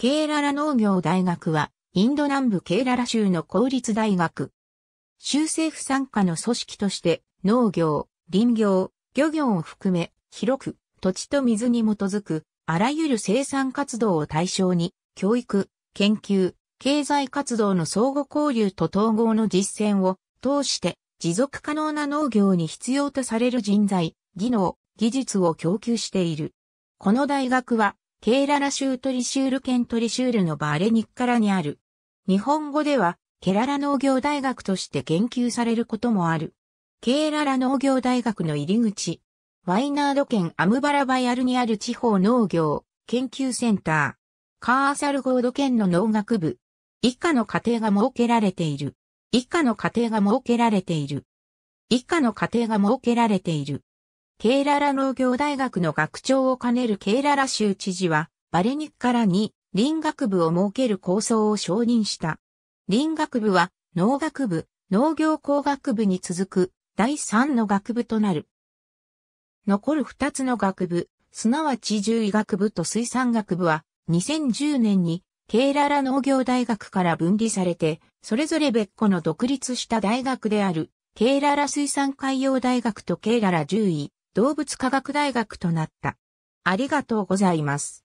ケーララ農業大学は、インド南部ケーララ州の公立大学。州政府参加の組織として、農業、林業、漁業を含め、広く、土地と水に基づく、あらゆる生産活動を対象に、教育、研究、経済活動の相互交流と統合の実践を通して、持続可能な農業に必要とされる人材、技能、技術を供給している。この大学は、ケーララ州トリシュール県トリシュールのバーレニッカラにある。日本語では、ケララ農業大学として言及されることもある。ケーララ農業大学の入り口。ワイナード県アムバラバヤルにある地方農業研究センター。カーサルゴード県の農学部。以下の家庭が設けられている。以下の家庭が設けられている。以下の家庭が設けられている。ケーララ農業大学の学長を兼ねるケーララ州知事は、バレニッからに林学部を設ける構想を承認した。林学部は農学部、農業工学部に続く第3の学部となる。残る2つの学部、すなわち獣医学部と水産学部は、2010年にケーララ農業大学から分離されて、それぞれ別個の独立した大学である、ケイララ水産海洋大学とケイララ獣医、動物科学大学となった。ありがとうございます。